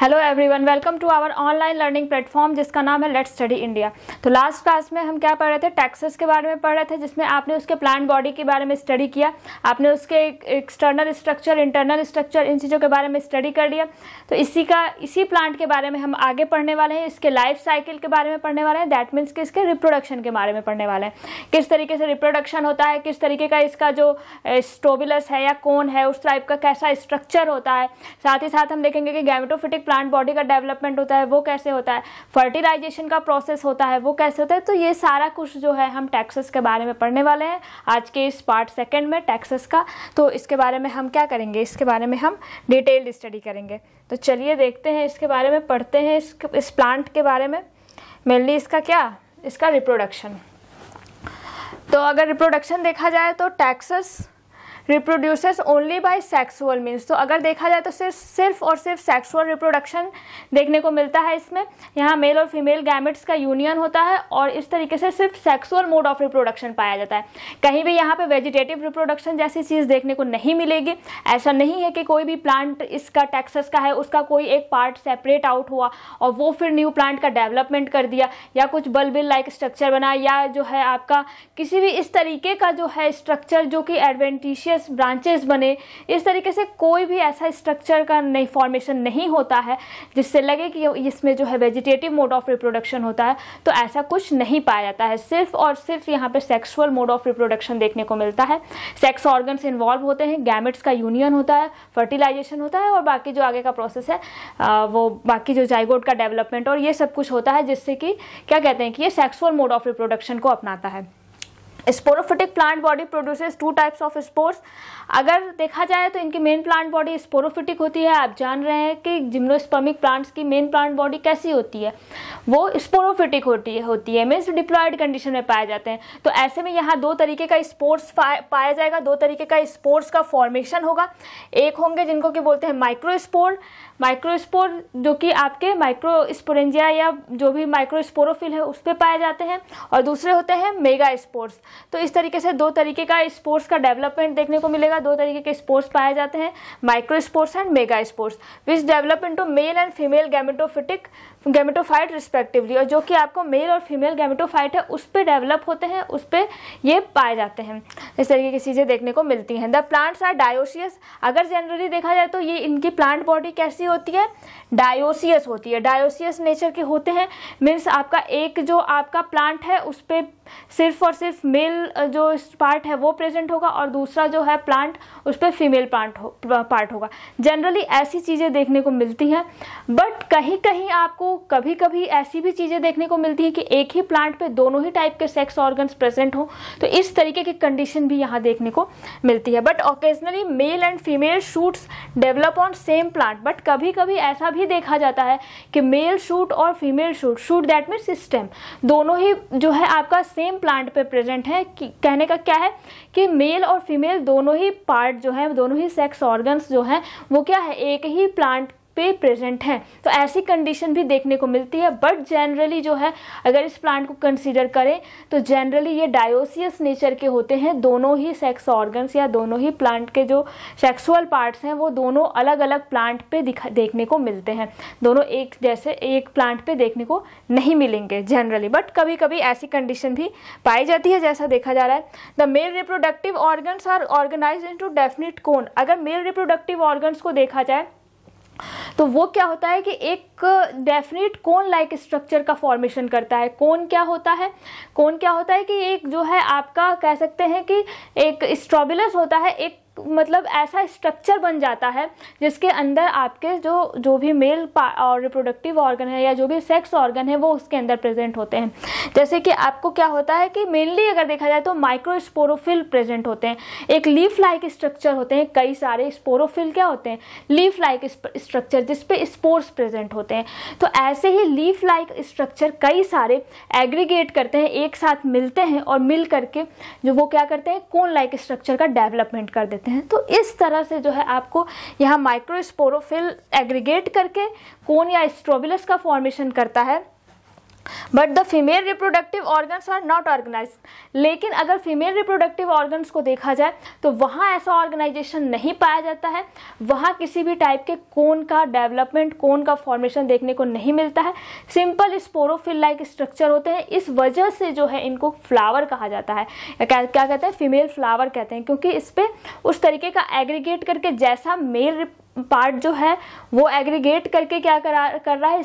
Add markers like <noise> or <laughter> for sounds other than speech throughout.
hello everyone welcome to our online learning platform जिसका नाम है लेट्स स्टडी इंडिया तो लास्ट क्लास में हम क्या पढ़ रहे थे टैक्सेस के बारे में पढ़ रहे थे जिसमें आपने उसके प्लांट बॉडी के बारे में स्टडी किया आपने उसके एक्सटर्नल स्ट्रक्चर इंटरनल स्ट्रक्चर इन चीज़ों के बारे में स्टडी कर लिया तो इसी का इसी प्लांट के बारे में हम आगे पढ़ने वाले हैं इसके लाइफ साइकिल के बारे में पढ़ने वाले हैं दैट मीन्स कि इसके रिप्रोडक्शन के बारे में पढ़ने वाले हैं किस तरीके से रिप्रोडक्शन होता है किस तरीके का इसका जो स्टोबिलस है या कोन है उस टाइप का कैसा स्ट्रक्चर होता है साथ ही साथ हम देखेंगे कि गैमेटोफिटिक प्लांट बॉडी का डेवलपमेंट होता है वो कैसे होता है फर्टिलाइजेशन का प्रोसेस होता है वो कैसे होता है तो ये सारा कुछ जो है हम टैक्सेस के बारे में पढ़ने वाले हैं आज के इस पार्ट सेकेंड में टैक्सेस का तो इसके बारे में हम क्या करेंगे इसके बारे में हम डिटेल्ड स्टडी करेंगे तो चलिए देखते हैं इसके बारे में पढ़ते हैं इस, इस प्लांट के बारे में मेनली इसका क्या इसका रिप्रोडक्शन तो अगर रिप्रोडक्शन देखा जाए तो Taxus reproduce only by sexual means तो अगर देखा जाए तो सिर्फ सिर्फ और सिर्फ सेक्सुअल रिप्रोडक्शन देखने को मिलता है इसमें यहाँ मेल और फीमेल गैमेट्स का यूनियन होता है और इस तरीके से सिर्फ सेक्सुअल मोड ऑफ रिप्रोडक्शन पाया जाता है कहीं भी यहाँ पे वेजिटेटिव रिप्रोडक्शन जैसी चीज़ देखने को नहीं मिलेगी ऐसा नहीं है कि कोई भी प्लांट इसका टैक्सस का है उसका कोई एक पार्ट सेपरेट आउट हुआ और वो फिर न्यू प्लांट का डेवलपमेंट कर दिया या कुछ बल्बिल लाइक स्ट्रक्चर बना या जो है आपका किसी भी इस तरीके का जो है स्ट्रक्चर जो कि एडवेंटिशियस ब्रांचेस ब्रांचेस बने इस तरीके से कोई भी ऐसा स्ट्रक्चर का नहीं फॉर्मेशन नहीं होता है जिससे लगे कि इसमें जो है वेजिटेटिव मोड ऑफ रिप्रोडक्शन होता है तो ऐसा कुछ नहीं पाया जाता है सिर्फ और सिर्फ यहाँ पर सेक्सुअल मोड ऑफ रिप्रोडक्शन देखने को मिलता है सेक्स ऑर्गन्स इन्वॉल्व होते हैं गैमेट्स का यूनियन होता है फर्टिलाइजेशन होता है और बाकी जो आगे का प्रोसेस है वो बाकी जो जाइगोड का डेवलपमेंट और ये सब कुछ होता है जिससे कि क्या कहते हैं कि ये सेक्सुअल मोड ऑफ रिप्रोडक्शन को अपनाता है sporophytic plant body produces two types of spores अगर देखा जाए तो इनकी मेन प्लांट बॉडी स्पोरोफिटिक होती है आप जान रहे हैं कि जिम्नोस्पर्मिक प्लांट्स की मेन प्लांट बॉडी कैसी होती है वो स्पोरोफिटिक होती है होती है मीन्स डिप्लॉयड कंडीशन में पाए जाते हैं तो ऐसे में यहाँ दो तरीके का स्पोर्ट्स पाया जाएगा दो तरीके का स्पोर्ट्स का फॉर्मेशन होगा एक होंगे जिनको कि बोलते हैं माइक्रोस्पोर माइक्रोस्पोर जो कि आपके माइक्रोस्पोरेंजिया या जो भी माइक्रोस्पोरोफिल है उस पर पाए जाते हैं और दूसरे होते हैं मेगा स्पोर्ट्स तो इस तरीके से दो तरीके का स्पोर्ट्स का डेवलपमेंट देखने को मिलेगा दो तरीके के स्पोर्ट्स पाए जाते हैं microspores and mega megaspores which develop into male and female gametophytic gametophyte respectively और जो कि आपको मेल और फीमेल गैमेटोफाइट है उस पर डेवलप होते हैं उस पर ये पाए जाते हैं इस तरीके की चीज़ें देखने को मिलती हैं द प्लांट्स आर डायोसियस अगर जनरली देखा जाए तो ये इनकी प्लांट बॉडी कैसी होती है डायोसियस होती है डायोसियस नेचर के होते हैं मीन्स आपका एक जो आपका प्लांट है उस पर सिर्फ और सिर्फ मेल जो पार्ट है वो प्रेजेंट होगा और दूसरा जो है प्लांट उस पर फीमेल प्लांट हो पार्ट होगा जनरली ऐसी चीज़ें देखने को मिलती हैं बट कहीं कहीं आपको कभी कभी ऐसी भी चीज़ें देखने को मिलती हैं कि एक ही प्लांट पे दोनों ही टाइप के सेक्स ऑर्गन्स प्रेजेंट हो तो इस तरीके की कंडीशन भी यहाँ देखने को मिलती है but occasionally male and female shoots develop on same plant but कभी कभी ऐसा भी देखा जाता है कि मेल शूट और female shoot shoot that mean system दोनों ही जो है आपका सेम प्लांट पे प्रेजेंट है कहने का क्या है कि मेल और फीमेल दोनों ही पार्ट जो है दोनों ही सेक्स ऑर्गन्स जो हैं वो क्या है एक ही प्लांट पे प्रेजेंट हैं तो ऐसी कंडीशन भी देखने को मिलती है बट जनरली जो है अगर इस प्लांट को कंसिडर करें तो जनरली ये डायोसियस नेचर के होते हैं दोनों ही सेक्स ऑर्गन्स या दोनों ही प्लांट के जो सेक्सुअल पार्ट्स हैं वो दोनों अलग अलग प्लांट पे दिखा देखने को मिलते हैं दोनों एक जैसे एक प्लांट पे देखने को नहीं मिलेंगे जनरली बट कभी कभी ऐसी कंडीशन भी पाई जाती है जैसा देखा जा रहा है the male reproductive organs are organise to definite cone अगर मेल रिप्रोडक्टिव ऑर्गन्स को देखा जाए तो वो क्या होता है कि एक डेफिनेट कोन लाइक स्ट्रक्चर का फॉर्मेशन करता है कोन क्या होता है कोन क्या होता है कि एक जो है आपका कह सकते हैं कि एक स्ट्रॉबिलस होता है एक मतलब ऐसा स्ट्रक्चर बन जाता है जिसके अंदर आपके जो जो भी मेल और रिप्रोडक्टिव ऑर्गन है या जो भी सेक्स ऑर्गन है वो उसके अंदर प्रेजेंट होते हैं जैसे कि आपको क्या होता है कि मेनली अगर देखा जाए तो माइक्रोस्पोरोफिल प्रेजेंट होते हैं एक लीफ लाइक स्ट्रक्चर होते हैं कई सारे स्पोरोफिल क्या होते हैं लीफ लाइक स्ट्रक्चर जिसपे स्पोर्स प्रेजेंट होते हैं तो ऐसे ही लीफ लाइक स्ट्रक्चर कई सारे एग्रीगेट करते हैं एक साथ मिलते हैं और मिल करके जो वो क्या करते हैं कोन लाइक स्ट्रक्चर का डेवलपमेंट कर देते हैं सकते हैं तो इस तरह से जो है आपको यहाँ माइक्रोस्पोरोफिल एग्रीगेट करके कोन या स्ट्रोबिलस का फॉर्मेशन करता है but the female reproductive organs are not organise लेकिन अगर फीमेल रिप्रोडक्टिव ऑर्गन्स को देखा जाए तो वहाँ ऐसा ऑर्गेनाइजेशन नहीं पाया जाता है वहाँ किसी भी टाइप के कोन का डेवलपमेंट कोन का फॉर्मेशन देखने को नहीं मिलता है सिंपल स्पोरोफिल लाइक स्ट्रक्चर होते हैं इस वजह से जो है इनको फ्लावर कहा जाता है क्या, क्या कहते हैं फीमेल फ्लावर कहते हैं क्योंकि इस पर उस तरीके का एग्रीगेट करके जैसा मेल पार्ट जो है वो एग्रीगेट करके क्या करा कर रहा है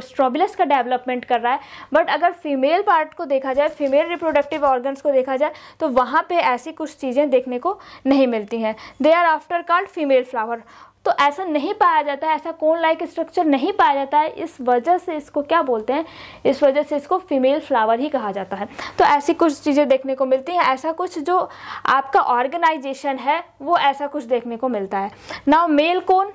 स्ट्रॉबिलस का डेवलपमेंट कर रहा है बट अगर फीमेल पार्ट को देखा जाए फीमेल रिप्रोडक्टिव ऑर्गन्स को देखा जाए तो वहाँ पे ऐसी कुछ चीज़ें देखने को नहीं मिलती हैं they are often called female flower तो ऐसा नहीं पाया जाता है ऐसा कोन लाइक स्ट्रक्चर नहीं पाया जाता है इस वजह से इसको क्या बोलते हैं इस वजह से इसको फीमेल फ्लावर ही कहा जाता है तो ऐसी कुछ चीज़ें देखने को मिलती हैं ऐसा कुछ जो आपका ऑर्गेनाइजेशन है वो ऐसा कुछ देखने को मिलता है ना मेल कौन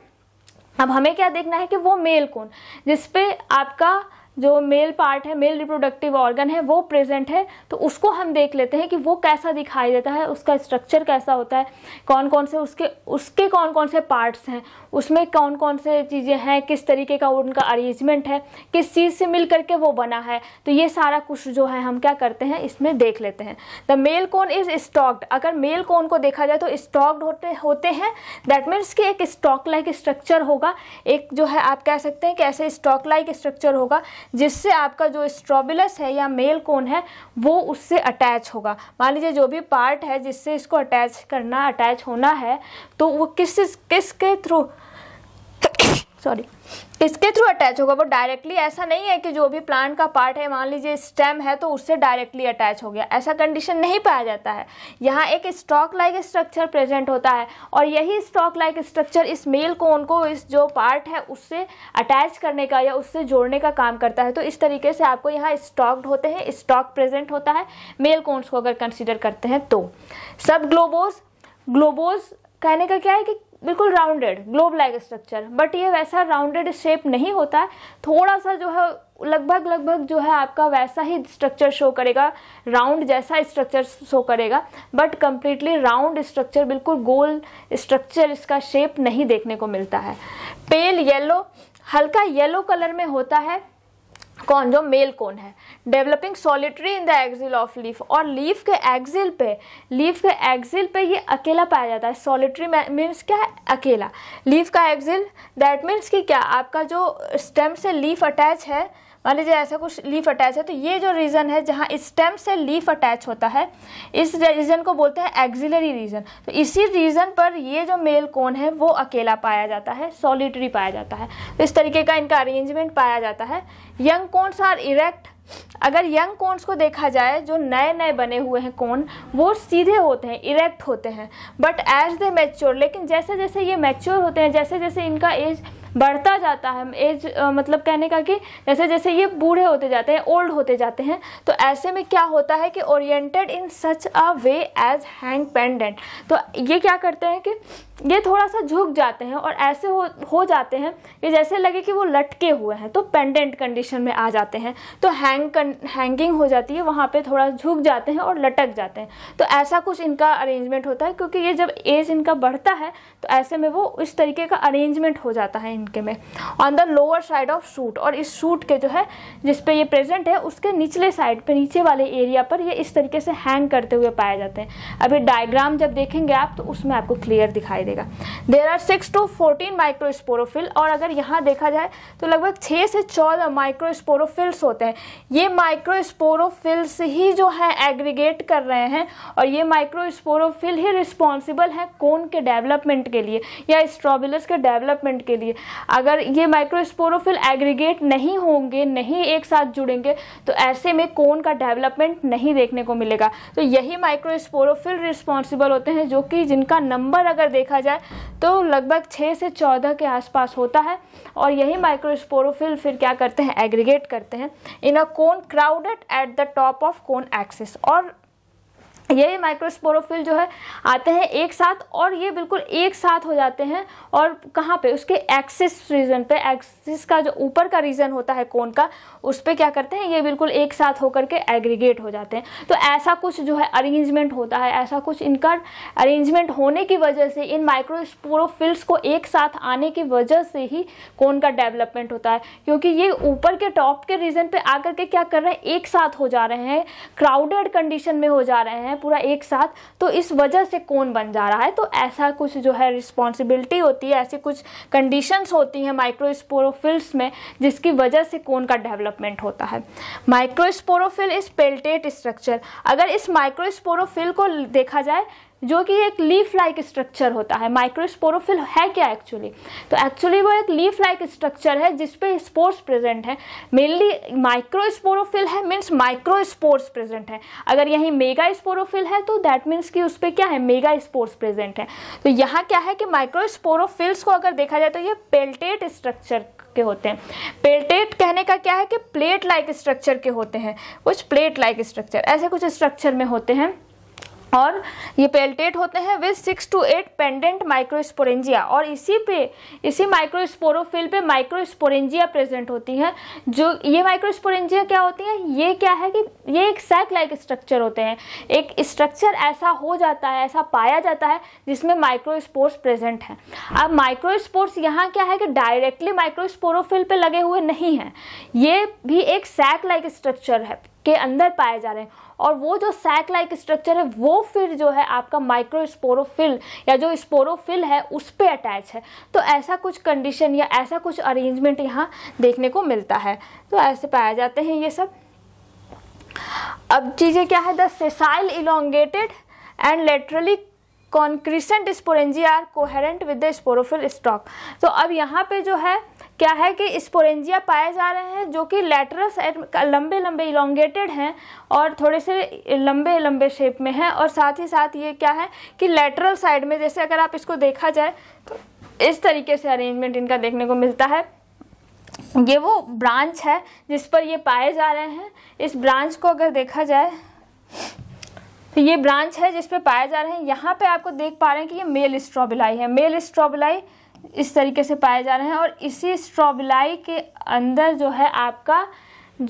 अब हमें क्या देखना है कि वो मेल कौन जिसपे आपका जो मेल पार्ट है मेल रिप्रोडक्टिव ऑर्गन है वो प्रेजेंट है तो उसको हम देख लेते हैं कि वो कैसा दिखाई देता है उसका स्ट्रक्चर कैसा होता है कौन कौन से उसके उसके कौन कौन से पार्ट्स हैं उसमें कौन कौन से चीज़ें हैं किस तरीके का उनका अरेंजमेंट है किस चीज़ से मिल करके वो बना है तो ये सारा कुछ जो है हम क्या करते हैं इसमें देख लेते हैं the male cone is stalked अगर मेल कौन को देखा जाए तो स्टॉक्ड होते होते हैं दैट मीन्स कि एक स्टॉक लाइक स्ट्रक्चर होगा एक जो है आप कह सकते हैं कि ऐसे स्टॉक लाइक स्ट्रक्चर होगा जिससे आपका जो स्ट्रॉबिलस है या मेल कोन है वो उससे अटैच होगा मान लीजिए जो भी पार्ट है जिससे इसको अटैच करना अटैच होना है तो वो किस किसके थ्रू <coughs> सॉरी इसके थ्रू अटैच होगा वो डायरेक्टली ऐसा नहीं है कि जो भी प्लांट का पार्ट है मान लीजिए स्टेम है तो उससे डायरेक्टली अटैच हो गया ऐसा कंडीशन नहीं पाया जाता है यहाँ एक स्टॉक लाइक स्ट्रक्चर प्रेजेंट होता है और यही स्टॉक लाइक स्ट्रक्चर इस मेल को उनको इस जो पार्ट है उससे अटैच करने का या उससे जोड़ने का काम करता है तो इस तरीके से आपको यहाँ स्टॉक्ड होते हैं स्टॉक प्रेजेंट होता है मेल कोन्स को अगर कंसिडर करते हैं तो सब ग्लोबोज ग्लोबोज कहने का क्या है कि बिल्कुल rounded globe like structure but ये वैसा राउंडेड शेप नहीं होता है थोड़ा सा जो है लगभग लगभग जो है आपका वैसा ही स्ट्रक्चर शो करेगा राउंड जैसा स्ट्रक्चर शो करेगा बट कम्प्लीटली राउंड स्ट्रक्चर बिल्कुल गोल स्ट्रक्चर इसका शेप नहीं देखने को मिलता है पेल येलो हल्का येलो कलर में होता है कौन जो मेल कौन है developing solitary in the axil of leaf और लीफ के एग्जिल पे लीफ के एग्जिल पे ये अकेला पाया जाता है सॉलिटरी मीन्स क्या है अकेला लीफ का एग्जिल दैट मीन्स कि क्या आपका जो स्टेम से लीफ अटैच है मान लीजिए ऐसा कुछ लीफ अटैच है तो ये जो रीजन है जहाँ स्टेम से लीफ अटैच होता है इस रीजन को बोलते हैं एक्जिलरी रीजन तो इसी रीजन पर ये जो मेल कोन है वो अकेला पाया जाता है सॉलिटरी पाया जाता है तो इस तरीके का इनका अरेंजमेंट पाया जाता है यंग कोन्स आर इरेक्ट अगर यंग कोन्स को देखा जाए जो नए नए बने हुए हैं कोन वो सीधे होते हैं इरेक्ट होते हैं बट एज दे मैच्योर लेकिन जैसे जैसे ये मैच्योर होते हैं जैसे जैसे इनका एज बढ़ता जाता है एज मतलब कहने का कि जैसे जैसे ये बूढ़े होते जाते हैं ओल्ड होते जाते हैं तो ऐसे में क्या होता है कि oriented in such a way as hang pendant तो ये क्या करते हैं कि ये थोड़ा सा झुक जाते हैं और ऐसे हो हो जाते हैं कि जैसे लगे कि वो लटके हुए हैं तो पेंडेंट कंडीशन में आ जाते हैं तो हैंग हैंगिंग हो जाती है वहाँ पे थोड़ा झुक जाते हैं और लटक जाते हैं तो ऐसा कुछ इनका अरेंजमेंट होता है क्योंकि ये जब एज इनका बढ़ता है तो ऐसे में वो इस तरीके का अरेंजमेंट हो जाता है इनके में on the lower side of shoot और इस सूट के जो है जिस पे ये प्रेजेंट है उसके निचले साइड पे नीचे वाले एरिया पर ये इस तरीके से हैंग करते हुए पाए जाते हैं अभी डायग्राम जब देखेंगे आप तो उसमें आपको क्लियर दिखाई देगा there are six to fourteen microsporophyll और अगर यहाँ देखा जाए तो लगभग छः से चौदह माइक्रोस्पोरोफिल्स होते हैं ये माइक्रोस्पोरोफिल्स ही जो है एग्रीगेट कर रहे हैं और ये माइक्रोस्पोरोफिल ही रिस्पॉन्सिबल है कोन के डेवलपमेंट के लिए या स्ट्रॉबिलस के डेवलपमेंट के लिए अगर ये माइक्रोस्पोरोफिल एग्रीगेट नहीं होंगे नहीं एक साथ जुड़ेंगे तो ऐसे में कोन का डेवलपमेंट नहीं देखने को मिलेगा तो यही माइक्रोस्पोरोफिल रिस्पॉन्सिबल होते हैं जो कि जिनका नंबर अगर देखा जाए तो लगभग छः से चौदह के आसपास होता है और यही माइक्रोस्पोरोफिल फिर क्या करते हैं एग्रीगेट करते हैं in a cone crowded at the top of cone axis और ये माइक्रोस्पोरोफिल जो है आते हैं एक साथ और ये बिल्कुल एक साथ हो जाते हैं और कहाँ पे उसके एक्सिस रीजन पे एक्सिस का जो ऊपर का रीजन होता है कोन का उस पर क्या करते हैं ये बिल्कुल एक साथ होकर के एग्रीगेट हो जाते हैं तो ऐसा कुछ जो है अरेंजमेंट होता है ऐसा कुछ इनका अरेंजमेंट होने की वजह से इन माइक्रोस्पोरोफिल्स को एक साथ आने की वजह से ही कौन का डेवलपमेंट होता है क्योंकि ये ऊपर के टॉप के रीजन पर आकर के क्या कर रहे हैं एक साथ हो जा रहे हैं क्राउडेड कंडीशन में हो जा रहे हैं पूरा एक साथ तो इस वजह से कौन बन जा रहा है तो ऐसा कुछ जो है रिस्पॉन्सिबिलिटी होती है ऐसी कुछ कंडीशंस होती हैं माइक्रोस्पोरोफिल्स में जिसकी वजह से कौन का डेवलपमेंट होता है माइक्रोस्पोरोफिल इज पेल्टेट स्ट्रक्चर अगर इस माइक्रोस्पोरोफिल को देखा जाए जो कि एक लीफ लाइक स्ट्रक्चर होता है माइक्रोस्पोरोफिल है क्या एक्चुअली तो एक्चुअली वो एक लीफ लाइक स्ट्रक्चर है जिसपे स्पोर्स प्रेजेंट है मेनली माइक्रोस्पोरोफिल है मीन्स माइक्रोस्पोर्स प्रेजेंट है अगर यहीं मेगा स्पोरोफिल है तो दैट मीन्स कि उस पर क्या है मेगा स्पोर्स प्रेजेंट है तो यहाँ क्या है कि माइक्रोस्पोरोफिल्स को अगर देखा जाए तो ये पेल्टेट स्ट्रक्चर के होते हैं पेल्टेट कहने का क्या है कि प्लेट लाइक स्ट्रक्चर के होते हैं कुछ प्लेट लाइक स्ट्रक्चर ऐसे कुछ स्ट्रक्चर में होते हैं और ये पेल्टेट होते हैं with six to eight pendant microsporangia और इसी पे इसी माइक्रोस्पोरोफिल पे माइक्रोस्पोरेंजिया प्रेजेंट होती हैं जो ये माइक्रोस्पोरेंजिया क्या होती हैं ये क्या है कि ये एक सैक लाइक स्ट्रक्चर होते हैं एक स्ट्रक्चर ऐसा हो जाता है ऐसा पाया जाता है जिसमें माइक्रोस्पोर्स प्रेजेंट हैं अब माइक्रोस्पोर्स यहाँ क्या है कि डायरेक्टली माइक्रोस्पोरोफिल पर लगे हुए नहीं हैं ये भी एक सैक लाइक स्ट्रक्चर है के अंदर पाए जा रहे हैं और वो जो सैक लाइक स्ट्रक्चर है वो फिर जो है आपका माइक्रो स्पोरोफिल या जो स्पोरोफिल है उस पर अटैच है तो ऐसा कुछ कंडीशन या ऐसा कुछ अरेंजमेंट यहाँ देखने को मिलता है तो ऐसे पाए जाते हैं ये सब अब चीज़ें क्या है the sessile elongated and laterally concrescent sporangia are coherent with the sporophyll stalk तो अब यहाँ पे जो है क्या है कि स्पोरेंजिया पाए जा रहे हैं जो कि लेटरल साइड लंबे लंबे इलोंगेटेड हैं और थोड़े से लंबे लंबे शेप में हैं और साथ ही साथ ये क्या है कि लेटरल साइड में जैसे अगर आप इसको देखा जाए तो इस तरीके से अरेंजमेंट इनका देखने को मिलता है ये वो ब्रांच है जिस पर ये पाए जा रहे हैं इस ब्रांच को अगर देखा जाए तो ये ब्रांच है जिसपे पाए जा रहे हैं यहाँ पे आपको देख पा रहे हैं कि ये मेल स्ट्रॉबिलाई है मेल स्ट्रॉबिलाई इस तरीके से पाए जा रहे हैं और इसी स्ट्रॉबिलाई के अंदर जो है आपका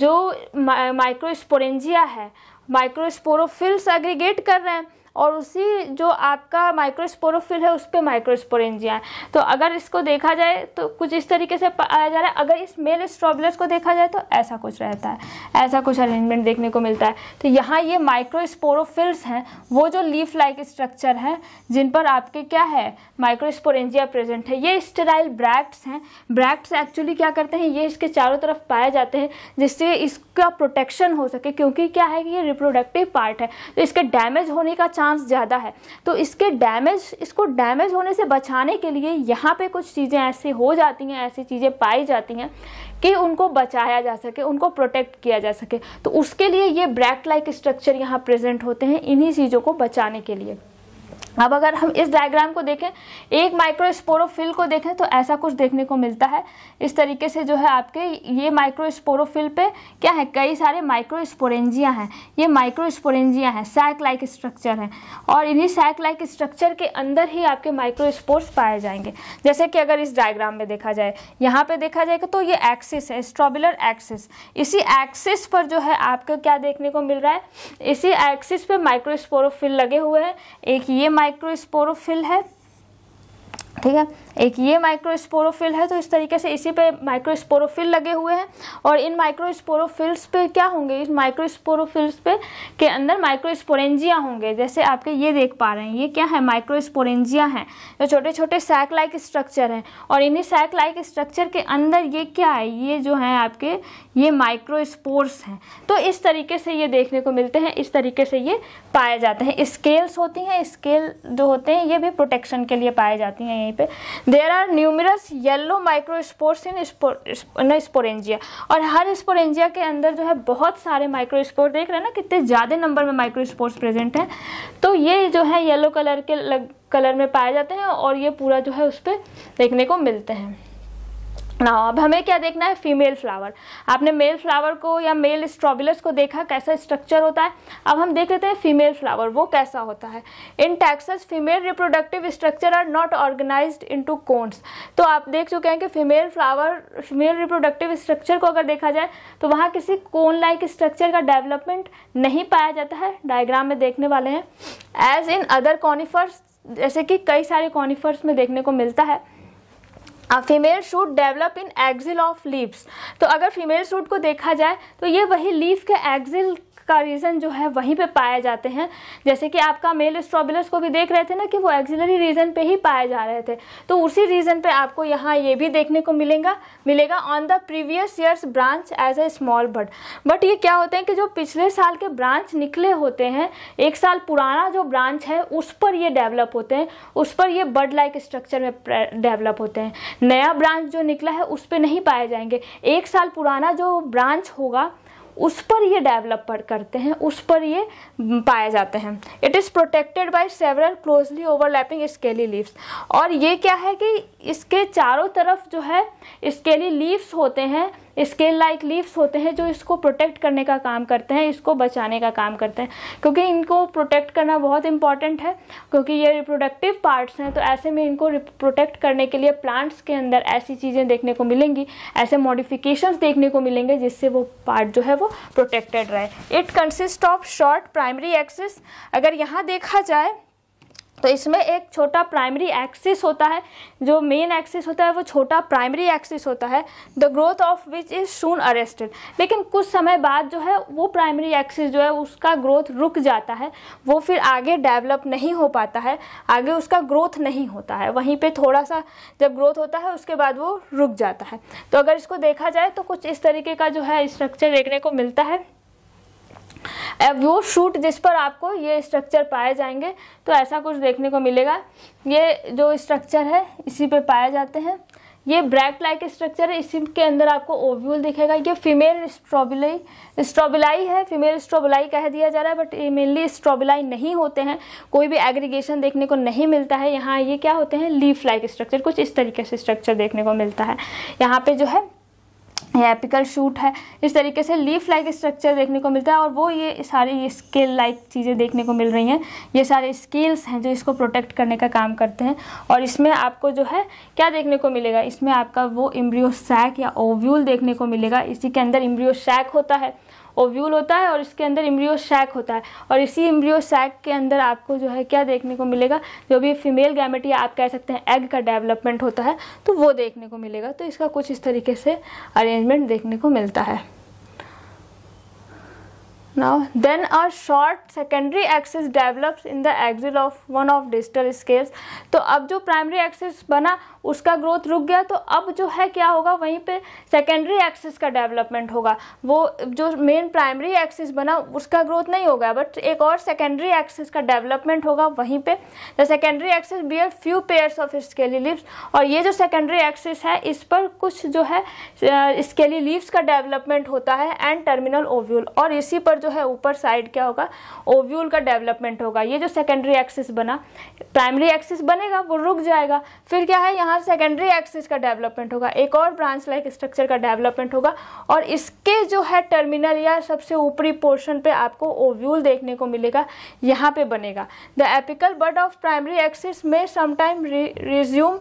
जो माइक्रोस्पोरेंजिया है माइक्रोस्पोरोफिल्स एग्रीगेट कर रहे हैं और उसी जो आपका माइक्रोस्पोरोफिल है उस पर माइक्रोस्पोरेंजिया है तो अगर इसको देखा जाए तो कुछ इस तरीके से पाया जा रहा है अगर इस मेल स्ट्रॉबलर्स को देखा जाए तो ऐसा कुछ रहता है ऐसा कुछ अरेंजमेंट देखने को मिलता है तो यहाँ ये माइक्रोस्पोरोफिल्स हैं वो जो लीफ लाइक स्ट्रक्चर हैं जिन पर आपके क्या है माइक्रोस्पोरेंजिया प्रेजेंट है ये स्टेराइल ब्रैक्ट्स हैं ब्रैक्ट्स एक्चुअली क्या करते हैं ये इसके चारों तरफ पाए जाते हैं जिससे इसका प्रोटेक्शन हो सके क्योंकि क्या है कि ये रिप्रोडक्टिव पार्ट है तो इसके डैमेज होने का चांस ज़्यादा है तो इसके डैमेज इसको डैमेज होने से बचाने के लिए यहाँ पे कुछ चीज़ें ऐसी हो जाती हैं ऐसी चीज़ें पाई जाती हैं कि उनको बचाया जा सके उनको प्रोटेक्ट किया जा सके तो उसके लिए ये ब्रैक लाइक स्ट्रक्चर यहाँ प्रेजेंट होते हैं इन्हीं चीज़ों को बचाने के लिए अब अगर हम इस डायग्राम को देखें एक माइक्रोस्पोरोफिल को देखें तो ऐसा कुछ देखने को मिलता है इस तरीके से जो है आपके ये माइक्रोस्पोरोफिल पे क्या है कई सारे माइक्रोस्पोरेंजिया हैं ये माइक्रोस्पोरेंजिया हैं सैक लाइक स्ट्रक्चर हैं और इन्हीं सैक लाइक स्ट्रक्चर के अंदर ही आपके माइक्रोस्पोर्स पाए जाएंगे जैसे कि अगर इस डायग्राम में देखा जाए यहाँ पर देखा जाएगा तो ये एक्सिस है स्ट्रॉबिलर एक्सिस इसी एक्सिस पर जो है आपको क्या देखने को मिल रहा है इसी एक्सिस पर माइक्रोस्पोरोफिल लगे हुए हैं एक ये माइक्रोस्पोरोफिल है ठीक है एक ये माइक्रोस्पोरोफिल है तो इस तरीके से इसी पे माइक्रोस्पोरोफिल लगे हुए हैं और इन माइक्रोस्पोरोफिल्स पे क्या होंगे इस माइक्रोस्पोरोफिल्स पे के अंदर माइक्रोस्पोरेंजिया होंगे जैसे आपके ये देख पा रहे हैं ये क्या है माइक्रोस्पोरेंजिया हैं जो छोटे छोटे सैक लाइक स्ट्रक्चर हैं और इन्हीं सैक लाइक स्ट्रक्चर के अंदर ये क्या है ये जो है आपके ये माइक्रोस्पोर्स हैं तो इस तरीके से ये देखने को मिलते हैं इस तरीके से ये पाए जाते हैं स्केल्स होती हैं स्केल जो होते हैं ये भी प्रोटेक्शन के लिए पाए जाती हैं यहीं पे there are numerous yellow microspores in इन स्पोरेंजिया और हर स्पोरेंजिया के अंदर जो है बहुत सारे माइक्रोस्पोर्स देख रहे हैं ना कितने ज़्यादा नंबर में माइक्रोस्पोर्स प्रेजेंट हैं तो ये जो है येलो कलर के लग, कलर में पाए जाते हैं और ये पूरा जो है उस पर देखने को मिलते हैं ना हाँ, अब हमें क्या देखना है फीमेल फ्लावर आपने मेल फ्लावर को या मेल स्ट्रॉबिलस को देखा कैसा स्ट्रक्चर होता है अब हम देख लेते हैं फीमेल फ्लावर वो कैसा होता है in Taxus female reproductive structure are not organise into cones तो आप देख चुके हैं कि female flower female reproductive structure को अगर देखा जाए तो वहाँ किसी कोन लाइक स्ट्रक्चर का डेवलपमेंट नहीं पाया जाता है डायग्राम में देखने वाले हैं एज इन अदर कॉनिफर्स जैसे कि कई सारे कॉनिफर्स में देखने को मिलता है female shoot develop in axil of leaves तो अगर फीमेल शूट को देखा जाए तो ये वही लीफ के एक्सिल का रीज़न जो है वहीं पे पाए जाते हैं जैसे कि आपका मेल स्ट्रॉबिलस को भी देख रहे थे ना कि वो एक्जिलरी रीज़न पे ही पाए जा रहे थे तो उसी रीज़न पे आपको यहाँ ये भी देखने को मिलेगा मिलेगा on the previous years branch as a small bud but ये क्या होते हैं कि जो पिछले साल के ब्रांच निकले होते हैं एक साल पुराना जो ब्रांच है उस पर ये डेवलप होते हैं उस पर ये बर्ड लाइक स्ट्रक्चर में डेवलप होते हैं नया ब्रांच जो निकला है उस पर नहीं पाए जाएंगे एक साल पुराना जो ब्रांच होगा उस पर ये डेवलप करते हैं उस पर ये पाए जाते हैं it is protected by several closely overlapping scaly leaves और ये क्या है कि इसके चारों तरफ जो है स्केली लीव्स होते हैं स्केल लाइक लीव्स होते हैं जो इसको प्रोटेक्ट करने का काम करते हैं इसको बचाने का काम करते हैं क्योंकि इनको प्रोटेक्ट करना बहुत इंपॉर्टेंट है क्योंकि ये रिप्रोडक्टिव पार्ट्स हैं तो ऐसे में इनको प्रोटेक्ट करने के लिए प्लांट्स के अंदर ऐसी चीज़ें देखने को मिलेंगी ऐसे मॉडिफिकेशंस देखने को मिलेंगे जिससे वो पार्ट जो है वो प्रोटेक्टेड रहे it consist of short primary axis अगर यहाँ देखा जाए तो इसमें एक छोटा प्राइमरी एक्सिस होता है जो मेन एक्सिस होता है वो छोटा प्राइमरी एक्सिस होता है the growth of which is soon arrested लेकिन कुछ समय बाद जो है वो प्राइमरी एक्सिस जो है उसका ग्रोथ रुक जाता है वो फिर आगे डेवलप नहीं हो पाता है आगे उसका ग्रोथ नहीं होता है वहीं पे थोड़ा सा जब ग्रोथ होता है उसके बाद वो रुक जाता है तो अगर इसको देखा जाए तो कुछ इस तरीके का जो है स्ट्रक्चर देखने को मिलता है वो शूट जिस पर आपको ये स्ट्रक्चर पाए जाएंगे तो ऐसा कुछ देखने को मिलेगा ये जो स्ट्रक्चर है इसी पे पाए जाते हैं ये ब्रैक लाइक स्ट्रक्चर है इसी के अंदर आपको ओव्यूल दिखेगा ये फीमेल स्ट्रॉबिलाई स्ट्रॉबिलाई है फीमेल स्ट्रॉबिलाई कह दिया जा रहा है बट ये मेनली स्ट्रॉबिलाई नहीं होते हैं कोई भी एग्रीगेशन देखने को नहीं मिलता है यहाँ ये क्या होते हैं लीफ लाइक स्ट्रक्चर कुछ इस तरीके से स्ट्रक्चर देखने को मिलता है यहाँ पर जो है एपिकल शूट है इस तरीके से लीफ लाइक स्ट्रक्चर देखने को मिलता है और वो ये सारी स्केल लाइक चीज़ें देखने को मिल रही हैं ये सारे स्केल्स हैं जो इसको प्रोटेक्ट करने का काम करते हैं और इसमें आपको जो है क्या देखने को मिलेगा इसमें आपका वो इम्ब्रियो सैक या ओव्यूल देखने को मिलेगा इसी के अंदर इम्ब्रियो सैक होता है ओव्यूल होता है और इसके अंदर इम्ब्रियो सैक होता है और इसी इम्ब्रियो सैक के अंदर आपको जो है क्या देखने को मिलेगा जो भी फीमेल गैमेट या आप कह सकते हैं एग का डेवलपमेंट होता है तो वो देखने को मिलेगा तो इसका कुछ इस तरीके से अरेंजमेंट देखने को मिलता है now then a short secondary axis develops in the axil of one of digital scales तो अब जो प्राइमरी एक्सेस बना उसका ग्रोथ रुक गया तो अब जो है क्या होगा वहीं पे सेकेंडरी एक्सिस का डेवलपमेंट होगा वो जो मेन प्राइमरी एक्सिस बना उसका ग्रोथ नहीं होगा बट एक और सेकेंडरी एक्सिस का डेवलपमेंट होगा वहीं पे the secondary axis bear few pairs of scaly leaves और ये जो सेकेंडरी एक्सिस है इस पर कुछ जो है स्केली लीव्स का डेवलपमेंट होता है एंड टर्मिनल ओव्यूल और इसी पर जो है ऊपर साइड क्या होगा ओव्यूल का डेवलपमेंट होगा ये जो सेकेंडरी एक्सिस बना प्राइमरी एक्सिस बनेगा वो रुक जाएगा फिर क्या है यहाँ यहाँ सेकेंडरी एक्सिस का डेवलपमेंट होगा एक और ब्रांच लाइक स्ट्रक्चर का डेवलपमेंट होगा और इसके जो है टर्मिनल या सबसे ऊपरी पोर्शन पे आपको ओव्यूल देखने को मिलेगा यहाँ पे बनेगा the apical bud of primary axis may sometime resume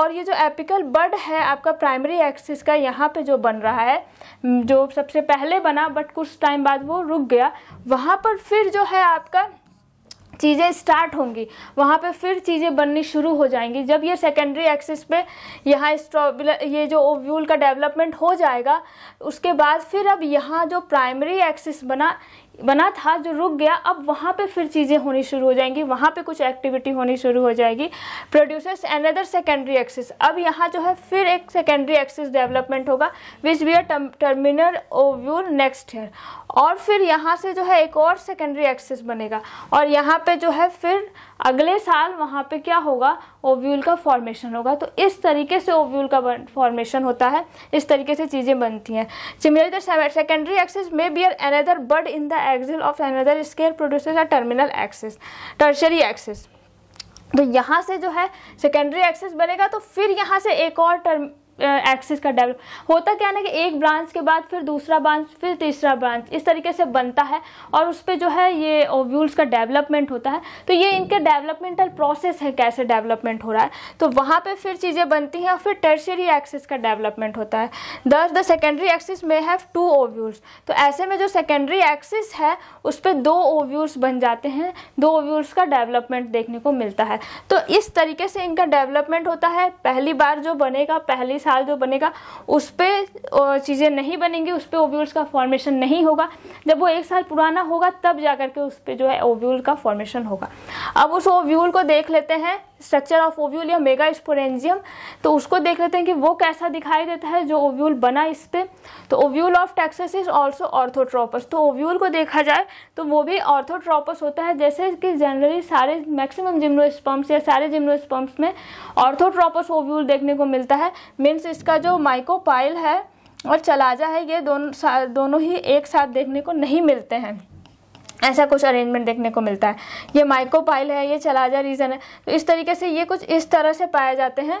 और ये जो एपिकल बर्ड है आपका प्राइमरी एक्सिस का यहाँ पे जो बन रहा है जो सबसे पहले बना बट कुछ टाइम बाद वो रुक गया वहाँ पर फिर जो है आपका चीज़ें स्टार्ट होंगी वहाँ पे फिर चीज़ें बननी शुरू हो जाएंगी जब ये सेकेंडरी एक्सिस पे यहाँ स्ट्रॉबुल ये जो ओव्यूल का डेवलपमेंट हो जाएगा उसके बाद फिर अब यहाँ जो प्राइमरी एक्सिस बना बना था जो रुक गया अब वहाँ पे फिर चीज़ें होनी शुरू हो जाएंगी वहाँ पे कुछ एक्टिविटी होनी शुरू हो जाएगी प्रोड्यूसर्स एनदर सेकेंडरी एक्सिस अब यहाँ जो है फिर एक सेकेंडरी एक्सिस डेवलपमेंट होगा which we are terminal ovule next year और फिर यहाँ से जो है एक और सेकेंडरी एक्सिस बनेगा और यहाँ पे जो है फिर अगले साल वहाँ पे क्या होगा ओव्यूल का फॉर्मेशन होगा तो इस तरीके से ओव्यूल का फॉर्मेशन होता है इस तरीके से चीज़ें बनती हैं similar secondary axis may bear another bud in the axil of another scale produce a terminal axis tertiary axis तो यहाँ से जो है सेकेंडरी एक्सेस बनेगा तो फिर यहाँ से एक और टर्म एक्सिस का डेवलप होता क्या ना कि एक ब्रांच के बाद फिर दूसरा ब्रांच फिर तीसरा ब्रांच इस तरीके से बनता है और उस पर जो है ये ओव्यूल्स का डेवलपमेंट होता है तो ये इनके डेवलपमेंटल प्रोसेस है कैसे डेवलपमेंट हो रहा है तो वहाँ पर फिर चीज़ें बनती हैं और फिर टर्शरी एक्सिस का डेवलपमेंट होता है thus the secondary axis may have two ovules तो ऐसे में जो सेकेंडरी एक्सिस है उस पर दो ओव्यूल्स बन जाते हैं दो ओव्यूल्स का डेवलपमेंट देखने को मिलता है तो इस तरीके से इनका डेवलपमेंट होता है पहली बार जो बनेगा पहली साल जो बनेगा उस पर चीज़ें नहीं बनेंगी उस पर ओव्यूल्स का फॉर्मेशन नहीं होगा जब वो एक साल पुराना होगा तब जा करके उस पर जो है ओव्यूल का फॉर्मेशन होगा अब उस ओव्यूल को देख लेते हैं स्ट्रक्चर ऑफ ओव्यूल या मेगा स्पोरेंजियम तो उसको देख लेते हैं कि वो कैसा दिखाई देता है जो ओव्यूल बना इस पर तो ovule of Taxus is also orthotropous तो ओव्यूल को देखा जाए तो वो भी ऑर्थोट्रोपस होता है जैसे कि जनरली सारे मैक्सिमम जिम्नोस्पम्प्स या सारे जिम्नोस्पम्प्स में ऑर्थोट्रोपस ओव्यूल देखने को मिलता है मीन्स इसका जो माइकोपाइल है और चलाजा है ये दोनों दोनों ही एक साथ देखने को नहीं मिलते हैं ऐसा कुछ अरेंजमेंट देखने को मिलता है ये माइकोपाइल है ये चलाजा रीजन है तो इस तरीके से ये कुछ इस तरह से पाए जाते हैं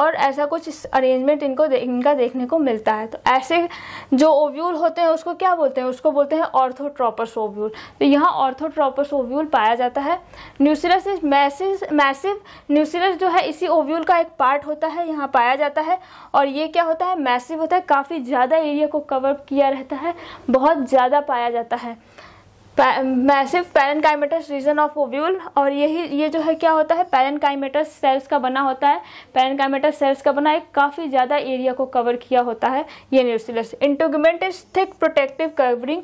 और ऐसा कुछ अरेंजमेंट इनको दे, इनका देखने को मिलता है तो ऐसे जो ओव्यूल होते हैं उसको क्या बोलते हैं उसको बोलते हैं ऑर्थोट्रॉपस ओव्यूल तो यहाँ ऑर्थोट्रॉपस ओव्यूल पाया जाता है nucellus is massive massive nucellus जो है इसी ओव्यूल का एक पार्ट होता है यहाँ पाया जाता है और ये क्या होता है मैसिव होता है काफ़ी ज़्यादा एरिया को कवर किया रहता है बहुत ज़्यादा पाया जाता है massive parenchymatous region of ovule और यही ये जो है क्या होता है पैरेनकाइमेटस सेल्स का बना होता है पैरेनकाइमेटस सेल्स का बना एक काफ़ी ज़्यादा एरिया को कवर किया होता है ये nucellus integument is thick protective covering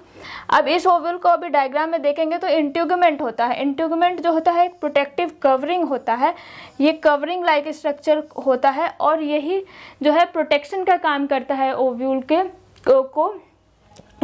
अब इस ओव्यूल को अभी डायग्राम में देखेंगे तो इंट्यूगमेंट होता है इंट्यूगमेंट जो होता है एक प्रोटेक्टिव कवरिंग होता है ये कवरिंग लाइक स्ट्रक्चर होता है और यही जो है प्रोटेक्शन का काम करता है ओव्यूल के को, को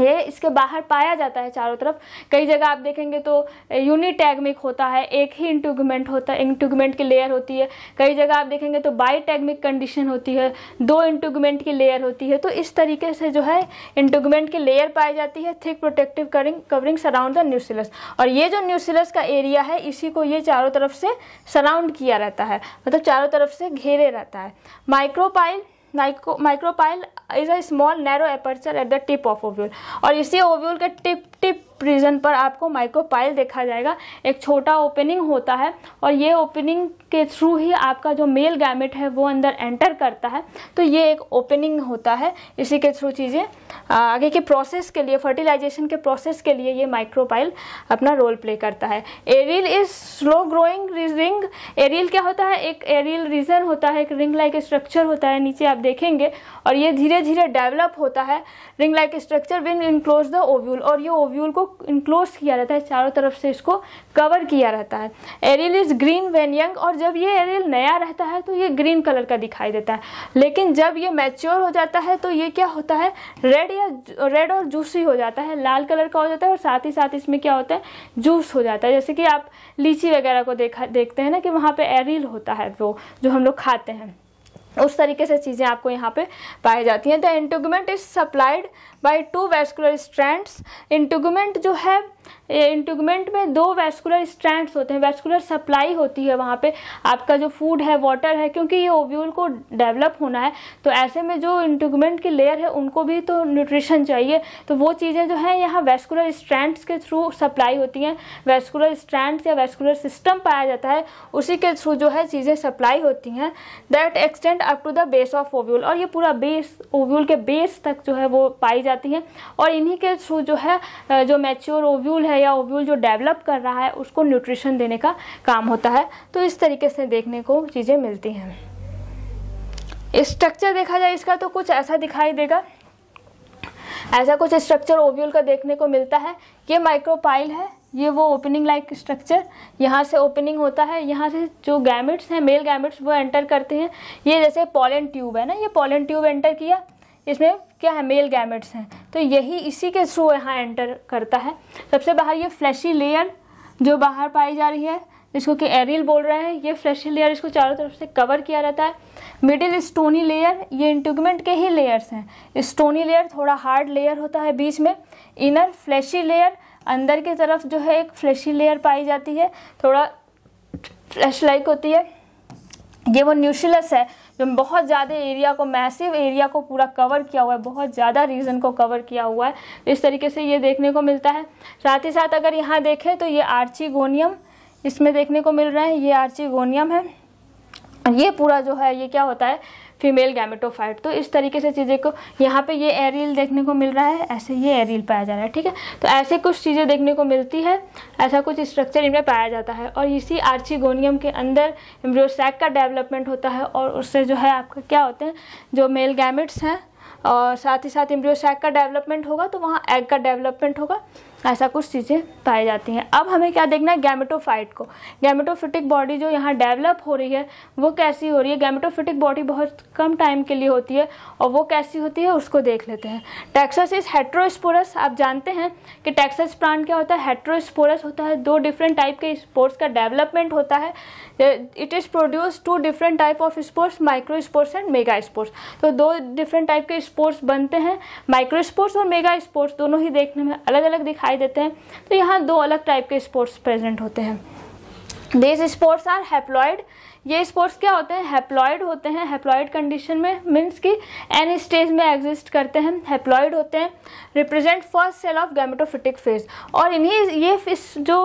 ये इसके बाहर पाया जाता है चारों तरफ कई जगह आप देखेंगे तो यूनिटैगमिक होता है एक ही इंटूगमेंट होता है इंटूगमेंट की लेयर होती है कई जगह आप देखेंगे तो बाईटैगमिक कंडीशन होती है दो इंटूगमेंट की लेयर होती है तो इस तरीके से जो है इंटूगमेंट की लेयर पाई जाती है thick protective covering covering surround the nucellus और ये जो न्यूसिलस का एरिया है इसी को ये चारों तरफ से सराउंड किया रहता है मतलब चारों तरफ से घेरे रहता है micropyle micropyle is a small narrow aperture at the tip of ovule और इसी ओव्यूल के टिप टिप प्रिजन पर आपको माइक्रोपाइल देखा जाएगा एक छोटा ओपनिंग होता है और ये ओपनिंग के थ्रू ही आपका जो मेल गैमेट है वो अंदर एंटर करता है तो ये एक ओपनिंग होता है इसी के थ्रू चीज़ें आगे के प्रोसेस के लिए फर्टिलाइजेशन के प्रोसेस के लिए ये माइक्रोपाइल अपना रोल प्ले करता है aril is slow growing ring aril क्या होता है एक एरियल रीजन होता है एक रिंग लाइक स्ट्रक्चर होता है नीचे आप देखेंगे और ये धीरे धीरे डेवलप होता है ring like structure which enclose the ovule और ये ओव्यूल को इनक्लोज किया रहता है चारों तरफ से इसको कवर किया रहता है aril is green when young और जब ये एरियल नया रहता है तो ये ग्रीन कलर का दिखाई देता है लेकिन जब ये मैच्योर हो जाता है तो ये क्या होता है रेड या रेड और जूसी हो जाता है लाल कलर का हो जाता है और साथ ही साथ इसमें क्या होता है जूस हो जाता है जैसे कि आप लीची वगैरह को देखा देखते हैं ना कि वहाँ पर एरियल होता है वो जो हम लोग खाते हैं उस तरीके से चीज़ें आपको यहाँ पे पाई जाती हैं the integument is supplied by two vascular strands integument जो है इंटुगमेंट में दो वेस्कुलर स्ट्रैंड्स होते हैं वेस्कुलर सप्लाई होती है वहाँ पे आपका जो फूड है वाटर है क्योंकि ये ओव्यूल को डेवलप होना है तो ऐसे में जो इंटुगमेंट की लेयर है उनको भी तो न्यूट्रिशन चाहिए तो वो चीज़ें जो हैं यहाँ वेस्कुलर स्ट्रैंड्स के थ्रू सप्लाई होती हैं वेस्कुलर स्ट्रैंड्स या वेस्कुलर सिस्टम पाया जाता है उसी के थ्रू जो है चीज़ें सप्लाई होती हैं that extend up to the base of ovule और ये पूरा बेस ओव्यूल के बेस तक जो है वो पाई जाती जाती है और इन्हीं के थ्रू जो है जो मैच्योर ओव्यूल है या ओव्यूल जो डेवलप कर रहा है उसको न्यूट्रिशन देने का काम होता है तो इस तरीके से देखने को चीज़ें मिलती हैं स्ट्रक्चर देखा जाए इसका तो कुछ ऐसा दिखाई देगा ऐसा कुछ स्ट्रक्चर ओव्यूल का देखने को मिलता है ये माइक्रोपाइल है ये वो ओपनिंग लाइक स्ट्रक्चर यहाँ से ओपनिंग होता है यहाँ से जो गैमेट्स हैं मेल गैमेट्स वो एंटर करते हैं ये जैसे पॉलन ट्यूब है ना ये पॉलन ट्यूब एंटर किया इसमें क्या है मेल गैमेट्स हैं तो यही इसी के थ्रू यहाँ एंटर करता है सबसे बाहर ये फ्लैशी लेयर जो बाहर पाई जा रही है जिसको कि एरियल बोल रहे हैं ये फ्लैशी लेयर इसको चारों तरफ से कवर किया रहता है मिडिल स्टोनी लेयर ये इंटूगमेंट के ही लेयर्स हैं स्टोनी लेयर थोड़ा हार्ड लेयर होता है बीच में इनर फ्लैशी लेयर अंदर की तरफ जो है एक फ्लैशी लेयर पाई जाती है थोड़ा फ्लैश लाइक होती है ये वो न्यूशलस है जो बहुत ज़्यादा एरिया को मैसिव एरिया को पूरा कवर किया हुआ है बहुत ज़्यादा रीजन को कवर किया हुआ है तो इस तरीके से ये देखने को मिलता है साथ ही साथ अगर यहाँ देखें तो ये आर्चीगोनियम इसमें देखने को मिल रहा है ये आर्चीगोनियम है और ये पूरा जो है ये क्या होता है फीमेल गैमेटोफाइट तो इस तरीके से चीज़ें को यहाँ पे ये एरियल देखने को मिल रहा है ऐसे ये एरियल पाया जा रहा है ठीक है तो ऐसे कुछ चीज़ें देखने को मिलती है ऐसा कुछ स्ट्रक्चर इनमें पाया जाता है और इसी आर्चीगोनियम के अंदर एम्ब्रियोसैक का डेवलपमेंट होता है और उससे जो है आपका क्या होते हैं जो मेल गैमेट्स हैं और साथ ही साथ एम्ब्रियोसैक का डेवलपमेंट होगा तो वहाँ एग का डेवलपमेंट होगा ऐसा कुछ चीज़ें पाई जाती हैं अब हमें क्या देखना है गैमेटोफाइट को गैमेटोफिटिक बॉडी जो यहाँ डेवलप हो रही है वो कैसी हो रही है गैमेटोफिटिक बॉडी बहुत कम टाइम के लिए होती है और वो कैसी होती है उसको देख लेते हैं टैक्सस इज हेट्रोस्पोरस आप जानते हैं कि टैक्सस प्लांट क्या होता है हेट्रोस्पोरस होता है दो डिफरेंट टाइप के स्पोर्ट्स का डेवलपमेंट होता है it is produce two different type of sports micro sports and mega sports तो दो डिफरेंट टाइप के स्पोर्ट्स बनते हैं माइक्रो स्पोर्ट्स और मेगा स्पोर्ट्स दोनों ही देखने में अलग अलग दिखाई देते हैं तो यहाँ दो अलग टाइप के स्पोर्ट्स प्रेजेंट होते हैं दिस स्पोर्ट्स आर हैप्लॉयड ये स्पोर्ट्स क्या होते हैं हैप्लॉयड होते हैं हैप्लॉयड कंडीशन में मीन्स कि एन स्टेज में एग्जिस्ट करते हैं हैप्लॉयड होते हैं represent first cell of gametophytic phase और इन्हीं ये जो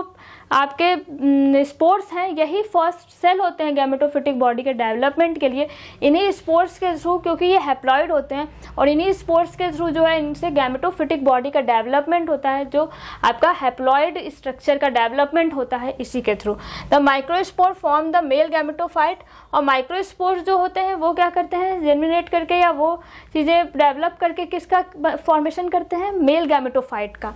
आपके स्पोर्स हैं यही फर्स्ट सेल होते हैं गैमेटोफिटिक बॉडी के डेवलपमेंट के लिए इन्हीं स्पोर्स के थ्रू क्योंकि ये हैप्लॉयड होते हैं और इन्हीं स्पोर्स के थ्रू जो है इनसे गैमेटोफिटिक बॉडी का डेवलपमेंट होता है जो आपका हैप्लॉयड स्ट्रक्चर का डेवलपमेंट होता है इसी के through the microspore form the male gametophyte और माइक्रोस्पोर जो होते हैं वो क्या करते हैं जेमिनेट करके या वो चीज़ें डेवलप करके किसका फॉर्मेशन करते हैं मेल गैमेटोफाइट का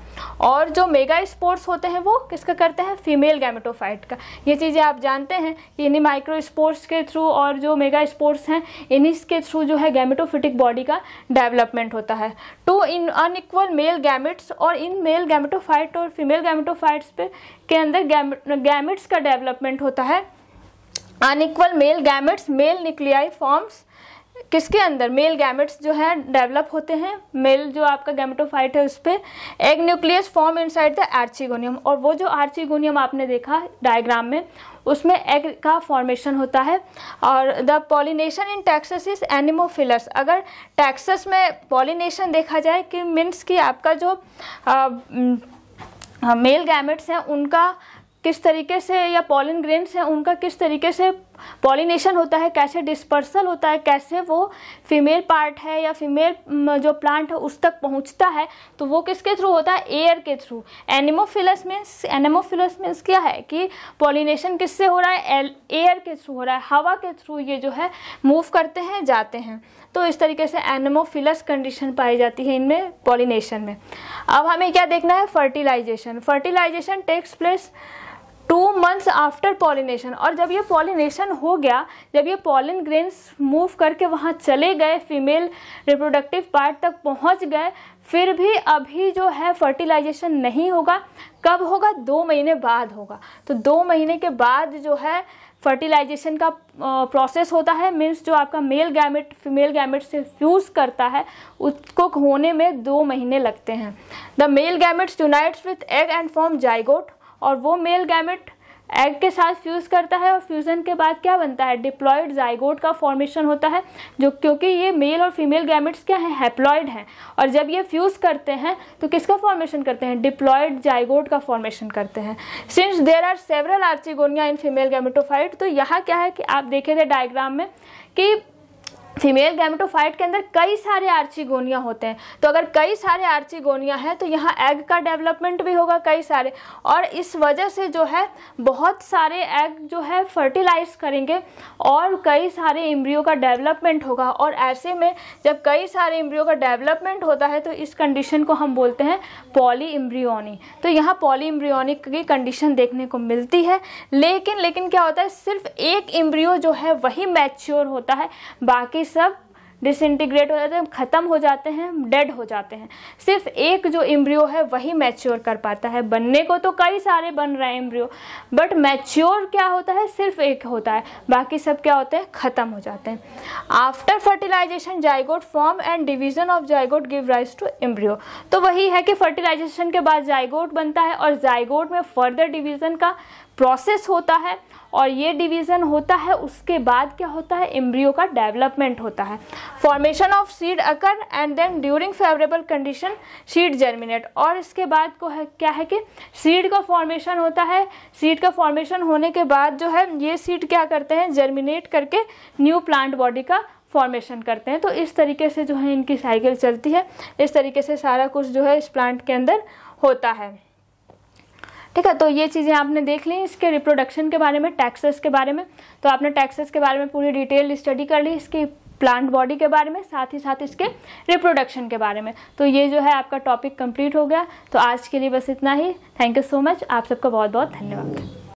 और जो मेगा स्पोर्ट्स होते हैं वो किसका करते हैं फीमेल गैमेटोफाइट का ये चीज़ें आप जानते हैं कि इन्हीं माइक्रो स्पोर्ट्स के थ्रू और जो मेगा स्पोर्ट्स हैं इन्हीं के थ्रू जो है गैमेटोफिटिक बॉडी का डेवलपमेंट होता है टू तो इन अनइक्वल मेल गैमेट्स और इन मेल गैमेटोफाइट और फीमेल गैमेटोफाइट्स पे के अंदर गैमेट्स का डेवलपमेंट होता है unequal male gametes male nuclei forms किसके अंदर मेल गैमेट्स जो है डेवलप होते हैं मेल जो आपका गैमेटोफाइट है उस पर egg nucleus form inside the archegonium और वो जो आर्चिगोनियम आपने देखा डायग्राम में उसमें एग का फॉर्मेशन होता है और the pollination in Taxus is anemophilous अगर टैक्सस में पॉलिनेशन देखा जाए कि मीन्स कि आपका जो आ, मेल गैमेट्स हैं उनका किस तरीके से या पॉलिन ग्रेन्स हैं उनका किस तरीके से पॉलिनेशन होता है कैसे डिस्पर्सल होता है कैसे वो फीमेल पार्ट है या फीमेल जो प्लांट है उस तक पहुंचता है तो वो किसके थ्रू होता है एयर के थ्रू एनिमोफिलस मीन्स एनिमोफिलस मीन्स क्या है कि पॉलिनेशन किससे हो रहा है एयर के थ्रू हो रहा है हवा के थ्रू ये जो है मूव करते हैं जाते हैं तो इस तरीके से एनिमोफिलस कंडीशन पाई जाती है इनमें पॉलिनेशन में अब हमें क्या देखना है fertilization fertilization takes place two months after pollination और जब ये पॉलिनेशन हो गया जब ये पॉलिन ग्रेन्स मूव करके वहाँ चले गए फीमेल रिप्रोडक्टिव पार्ट तक पहुँच गए फिर भी अभी जो है फर्टिलाइजेशन नहीं होगा कब होगा दो महीने बाद होगा तो दो महीने के बाद जो है फर्टिलाइजेशन का प्रोसेस होता है मीन्स जो आपका मेल गैमेट फीमेल गैमेट से फ्यूज़ करता है उसको होने में दो महीने लगते हैं the male gametes unites with egg and form zygote और वो मेल गैमेट एग के साथ फ्यूज़ करता है और फ्यूज़न के बाद क्या बनता है डिप्लॉयड जाइगोट का फॉर्मेशन होता है जो क्योंकि ये मेल और फीमेल गैमेट्स क्या हैं हैप्लॉयड हैं और जब ये फ्यूज़ करते हैं तो किसका फॉर्मेशन करते हैं डिप्लॉयड जाइगोट का फॉर्मेशन करते हैं since there are several archegonia in female gametophyte तो यहाँ क्या है कि आप देखे थे डायग्राम में कि फीमेल गैमेटोफाइट के अंदर कई सारे आर्चिगोनिया होते हैं तो अगर कई सारे आर्चिगोनिया हैं तो यहाँ एग का डेवलपमेंट भी होगा कई सारे और इस वजह से जो है बहुत सारे एग जो है फर्टिलाइज करेंगे और कई सारे इम्ब्रियो का डेवलपमेंट होगा और ऐसे में जब कई सारे इम्ब्रियो का डेवलपमेंट होता है तो इस कंडीशन को हम बोलते हैं पॉली इम्ब्रियोनी तो यहाँ पॉली इम्ब्रियोनिक की कंडीशन देखने को मिलती है लेकिन लेकिन क्या होता है सिर्फ एक इम्ब्रियो जो है वही मैच्योर होता है बाकी सब डिसइंटीग्रेट हो जाते हैं ख़त्म हो जाते हैं डेड हो जाते हैं सिर्फ एक जो इम्ब्रियो है वही मैच्योर कर पाता है बनने को तो कई सारे बन रहे हैं इम्ब्रियो बट मैच्योर क्या होता है सिर्फ एक होता है बाकी सब क्या होते हैं ख़त्म हो जाते हैं after fertilization zygote form and division of zygote give rise to embryo तो वही है कि फर्टिलाइजेशन के बाद जाइगोट बनता है और जाइगोट में फर्दर डिवीजन का प्रोसेस होता है और ये डिवीज़न होता है उसके बाद क्या होता है एम्ब्रियो का डेवलपमेंट होता है formation of seed occur and then during favourable condition seed germinate और इसके बाद को है क्या है कि सीड का फॉर्मेशन होता है सीड का फॉर्मेशन होने के बाद जो है ये सीड क्या करते हैं जर्मिनेट करके न्यू प्लांट बॉडी का फॉर्मेशन करते हैं तो इस तरीके से जो है इनकी साइकिल चलती है इस तरीके से सारा कुछ जो है इस प्लांट के अंदर होता है ठीक है तो ये चीज़ें आपने देख ली इसके रिप्रोडक्शन के बारे में टैक्सेस के बारे में तो आपने टैक्सेस के बारे में पूरी डिटेल स्टडी कर ली इसकी प्लांट बॉडी के बारे में साथ ही साथ इसके रिप्रोडक्शन के बारे में तो ये जो है आपका टॉपिक कंप्लीट हो गया तो आज के लिए बस इतना ही थैंक यू सो मच आप सबका बहुत बहुत धन्यवाद